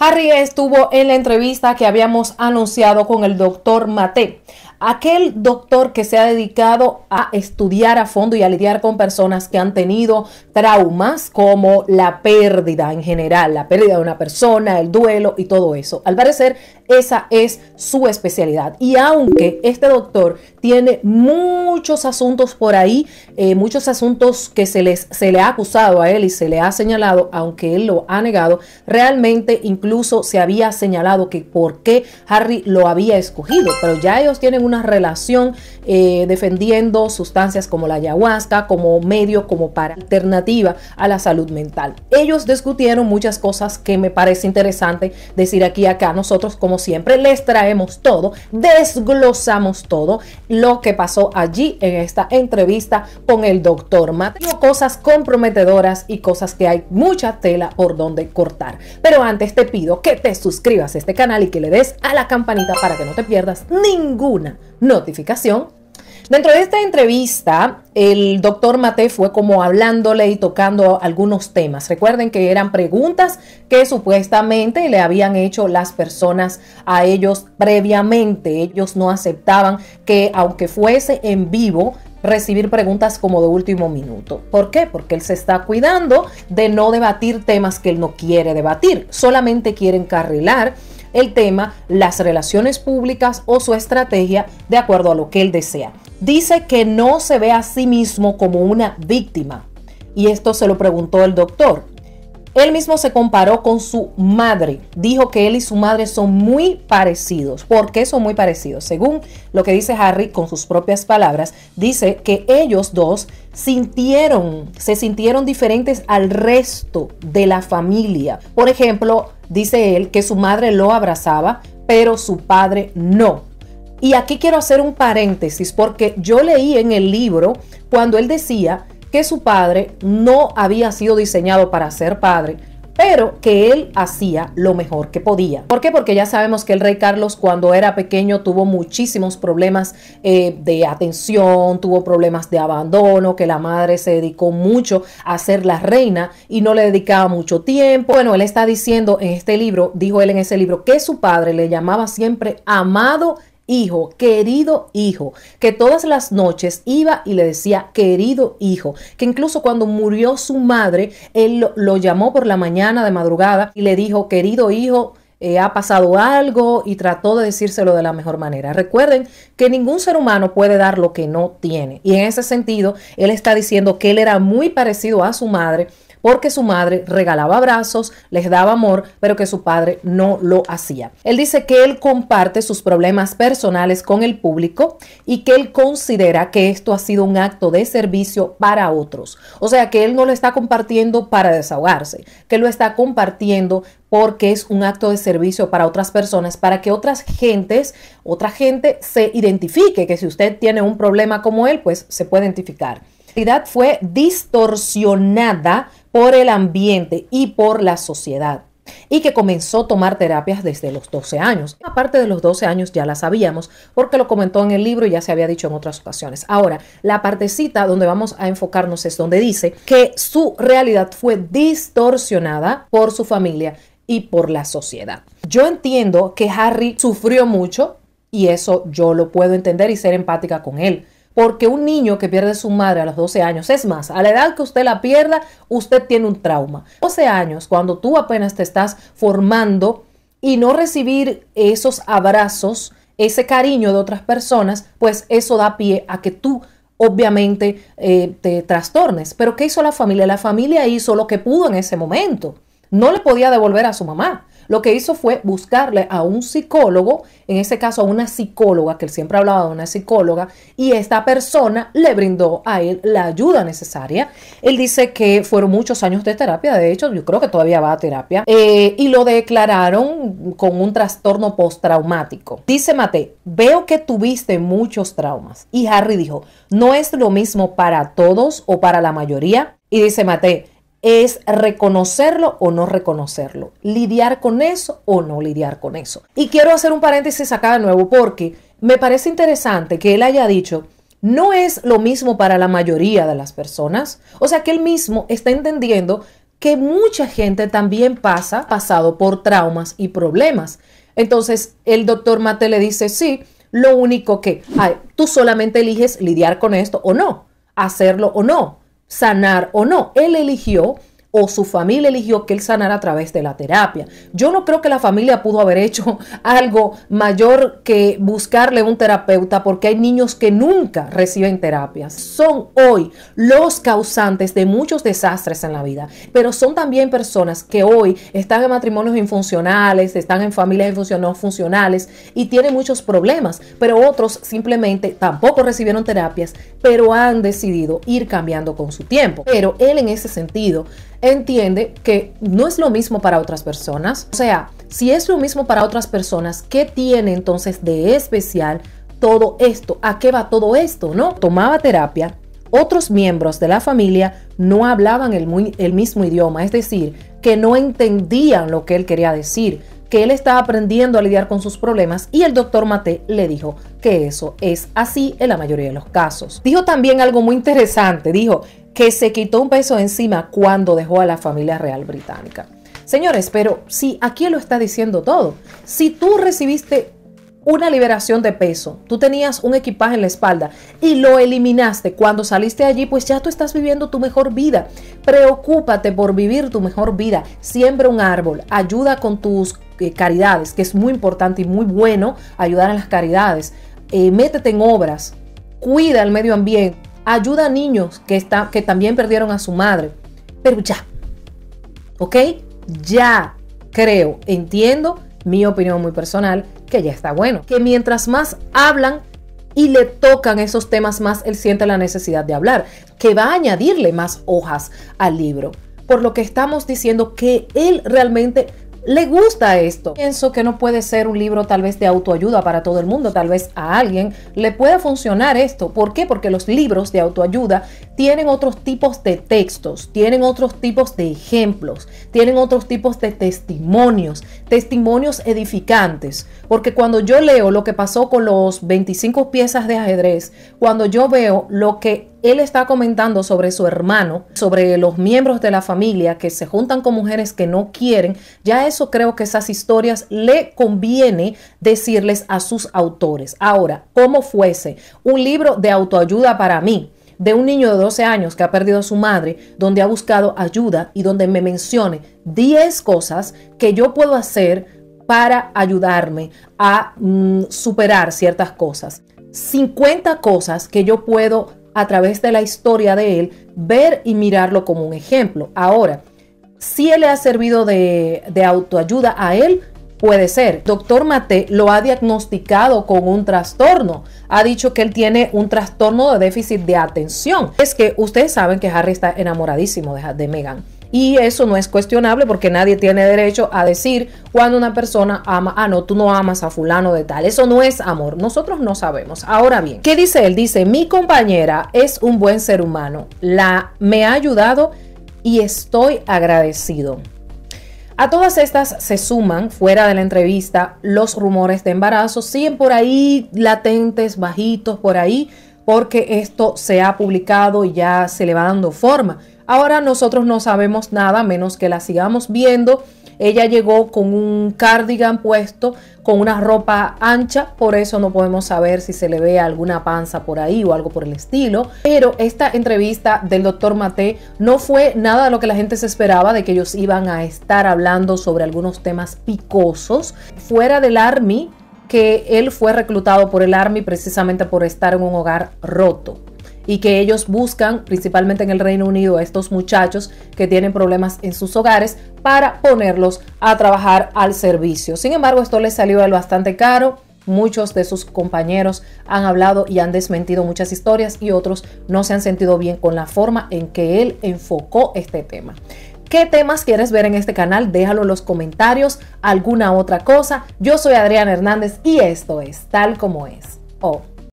Harry estuvo en la entrevista que habíamos anunciado con el doctor Mate. Aquel doctor que se ha dedicado a estudiar a fondo y a lidiar con personas que han tenido traumas como la pérdida en general, la pérdida de una persona, el duelo y todo eso. Al parecer, esa es su especialidad. Y aunque este doctor tiene muchos asuntos por ahí, eh, muchos asuntos que se, les, se le ha acusado a él y se le ha señalado, aunque él lo ha negado, realmente incluso se había señalado que por qué Harry lo había escogido. Pero ya ellos tienen una relación eh, defendiendo sustancias como la ayahuasca como medio, como para alternativa a la salud mental. Ellos discutieron muchas cosas que me parece interesante decir aquí acá. Nosotros, como siempre, les traemos todo, desglosamos todo lo que pasó allí en esta entrevista con el doctor Mateo. Cosas comprometedoras y cosas que hay mucha tela por donde cortar. Pero antes te pido que te suscribas a este canal y que le des a la campanita para que no te pierdas ninguna notificación. Dentro de esta entrevista, el doctor Mate fue como hablándole y tocando algunos temas. Recuerden que eran preguntas que supuestamente le habían hecho las personas a ellos previamente. Ellos no aceptaban que, aunque fuese en vivo, recibir preguntas como de último minuto. ¿Por qué? Porque él se está cuidando de no debatir temas que él no quiere debatir. Solamente quiere encarrilar el tema, las relaciones públicas o su estrategia de acuerdo a lo que él desea. Dice que no se ve a sí mismo como una víctima. Y esto se lo preguntó el doctor. Él mismo se comparó con su madre. Dijo que él y su madre son muy parecidos. ¿Por qué son muy parecidos? Según lo que dice Harry con sus propias palabras, dice que ellos dos sintieron, se sintieron diferentes al resto de la familia. Por ejemplo, dice él que su madre lo abrazaba, pero su padre no. Y aquí quiero hacer un paréntesis porque yo leí en el libro cuando él decía que su padre no había sido diseñado para ser padre, pero que él hacía lo mejor que podía. ¿Por qué? Porque ya sabemos que el rey Carlos cuando era pequeño tuvo muchísimos problemas eh, de atención, tuvo problemas de abandono, que la madre se dedicó mucho a ser la reina y no le dedicaba mucho tiempo. Bueno, él está diciendo en este libro, dijo él en ese libro, que su padre le llamaba siempre amado hijo, querido hijo, que todas las noches iba y le decía, querido hijo, que incluso cuando murió su madre, él lo, llamó por la mañana de madrugada y le dijo, querido hijo, eh, ha pasado algo y trató de decírselo de la mejor manera. Recuerden que ningún ser humano puede dar lo que no tiene. Y en ese sentido, él está diciendo que él era muy parecido a su madre porque su madre regalaba abrazos, les daba amor, pero que su padre no lo hacía. Él dice que él comparte sus problemas personales con el público y que él considera que esto ha sido un acto de servicio para otros. O sea, que él no lo está compartiendo para desahogarse, que lo está compartiendo porque es un acto de servicio para otras personas, para que otras gentes, otra gente se identifique, que si usted tiene un problema como él, pues se puede identificar fue distorsionada por el ambiente y por la sociedad y que comenzó a tomar terapias desde los 12 años. Aparte de los 12 años ya la sabíamos porque lo comentó en el libro y ya se había dicho en otras ocasiones. Ahora, la partecita donde vamos a enfocarnos es donde dice que su realidad fue distorsionada por su familia y por la sociedad. Yo entiendo que Harry sufrió mucho y eso yo lo puedo entender y ser empática con él porque un niño que pierde a su madre a los 12 años, es más, a la edad que usted la pierda, usted tiene un trauma. 12 años, cuando tú apenas te estás formando y no recibir esos abrazos, ese cariño de otras personas, pues eso da pie a que tú obviamente eh, te trastornes. Pero ¿qué hizo la familia? La familia hizo lo que pudo en ese momento no le podía devolver a su mamá. Lo que hizo fue buscarle a un psicólogo, en ese caso a una psicóloga, que él siempre hablaba de una psicóloga, y esta persona le brindó a él la ayuda necesaria. Él dice que fueron muchos años de terapia, de hecho yo creo que todavía va a terapia, eh, y lo declararon con un trastorno postraumático. Dice Mate, veo que tuviste muchos traumas. Y Harry dijo, no es lo mismo para todos o para la mayoría. Y dice Mate, es reconocerlo o no reconocerlo, lidiar con eso o no lidiar con eso. Y quiero hacer un paréntesis acá de nuevo porque me parece interesante que él haya dicho, no es lo mismo para la mayoría de las personas, o sea que él mismo está entendiendo que mucha gente también pasa, pasado por traumas y problemas. Entonces el doctor Mate le dice, sí, lo único que hay, tú solamente eliges lidiar con esto o no, hacerlo o no sanar o no. Él eligió o su familia eligió que él sanara a través de la terapia. Yo no creo que la familia pudo haber hecho algo mayor que buscarle un terapeuta porque hay niños que nunca reciben terapias. Son hoy los causantes de muchos desastres en la vida, pero son también personas que hoy están en matrimonios infuncionales, están en familias no funcionales y tienen muchos problemas, pero otros simplemente tampoco recibieron terapias, pero han decidido ir cambiando con su tiempo. Pero él en ese sentido entiende que no es lo mismo para otras personas. O sea, si es lo mismo para otras personas, ¿qué tiene entonces de especial todo esto? ¿A qué va todo esto? ¿No? Tomaba terapia. Otros miembros de la familia no hablaban el, el mismo idioma, es decir, que no entendían lo que él quería decir, que él estaba aprendiendo a lidiar con sus problemas y el doctor Mate le dijo que eso es así en la mayoría de los casos. Dijo también algo muy interesante, dijo, que se quitó un peso encima cuando dejó a la familia real británica. Señores, pero si aquí lo está diciendo todo, si tú recibiste una liberación de peso, tú tenías un equipaje en la espalda y lo eliminaste cuando saliste allí, pues ya tú estás viviendo tu mejor vida. Preocúpate por vivir tu mejor vida, siembra un árbol, ayuda con tus eh, caridades, que es muy importante y muy bueno ayudar a las caridades, eh, métete en obras, cuida el medio ambiente Ayuda a niños que, está, que también perdieron a su madre. Pero ya, ¿ok? Ya creo, entiendo, mi opinión muy personal, que ya está bueno. Que mientras más hablan y le tocan esos temas más, él siente la necesidad de hablar, que va a añadirle más hojas al libro. Por lo que estamos diciendo que él realmente le gusta esto. Pienso que no puede ser un libro tal vez de autoayuda para todo el mundo, tal vez a alguien le pueda funcionar esto. ¿Por qué? Porque los libros de autoayuda tienen otros tipos de textos, tienen otros tipos de ejemplos, tienen otros tipos de testimonios, testimonios edificantes. Porque cuando yo leo lo que pasó con los 25 piezas de ajedrez, cuando yo veo lo que él está comentando sobre su hermano, sobre los miembros de la familia que se juntan con mujeres que no quieren, ya eso creo que esas historias le conviene decirles a sus autores. Ahora, como fuese, un libro de autoayuda para mí de un niño de 12 años que ha perdido a su madre, donde ha buscado ayuda y donde me mencione 10 cosas que yo puedo hacer para ayudarme a mm, superar ciertas cosas. 50 cosas que yo puedo a través de la historia de él ver y mirarlo como un ejemplo. Ahora, si él le ha servido de, de autoayuda a él, Puede ser. Doctor Mate lo ha diagnosticado con un trastorno. Ha dicho que él tiene un trastorno de déficit de atención. Es que ustedes saben que Harry está enamoradísimo de, de Meghan. Y eso no es cuestionable porque nadie tiene derecho a decir cuando una persona ama, ah, no, tú no amas a fulano de tal. Eso no es amor. Nosotros no sabemos. Ahora bien, ¿qué dice él? Dice, mi compañera es un buen ser humano. La me ha ayudado y estoy agradecido. A todas estas se suman, fuera de la entrevista, los rumores de embarazo, siguen por ahí latentes, bajitos, por ahí, porque esto se ha publicado y ya se le va dando forma. Ahora nosotros no sabemos nada menos que la sigamos viendo ella llegó con un cardigan puesto, con una ropa ancha, por eso no podemos saber si se le ve alguna panza por ahí o algo por el estilo. Pero esta entrevista del doctor Mate no fue nada de lo que la gente se esperaba, de que ellos iban a estar hablando sobre algunos temas picosos. Fuera del Army, que él fue reclutado por el Army precisamente por estar en un hogar roto y que ellos buscan, principalmente en el Reino Unido, a estos muchachos que tienen problemas en sus hogares para ponerlos a trabajar al servicio. Sin embargo, esto les salió bastante caro. Muchos de sus compañeros han hablado y han desmentido muchas historias y otros no se han sentido bien con la forma en que él enfocó este tema. ¿Qué temas quieres ver en este canal? Déjalo en los comentarios, alguna otra cosa. Yo soy Adrián Hernández y esto es tal como es. Oh.